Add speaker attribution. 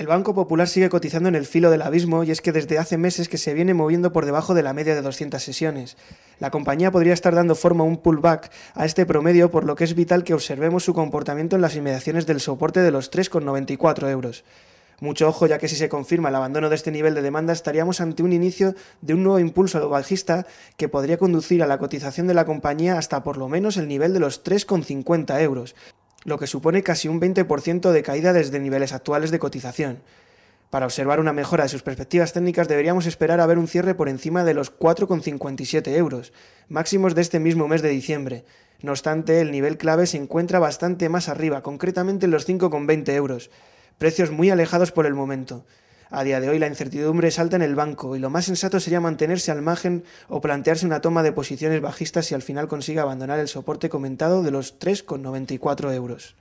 Speaker 1: El Banco Popular sigue cotizando en el filo del abismo y es que desde hace meses que se viene moviendo por debajo de la media de 200 sesiones. La compañía podría estar dando forma a un pullback a este promedio por lo que es vital que observemos su comportamiento en las inmediaciones del soporte de los 3,94 euros. Mucho ojo ya que si se confirma el abandono de este nivel de demanda estaríamos ante un inicio de un nuevo impulso bajista que podría conducir a la cotización de la compañía hasta por lo menos el nivel de los 3,50 euros, lo que supone casi un 20% de caída desde niveles actuales de cotización. Para observar una mejora de sus perspectivas técnicas deberíamos esperar a ver un cierre por encima de los 4,57 euros, máximos de este mismo mes de diciembre. No obstante, el nivel clave se encuentra bastante más arriba, concretamente en los 5,20 euros, precios muy alejados por el momento. A día de hoy la incertidumbre es alta en el banco y lo más sensato sería mantenerse al margen o plantearse una toma de posiciones bajistas si al final consigue abandonar el soporte comentado de los 3,94 euros.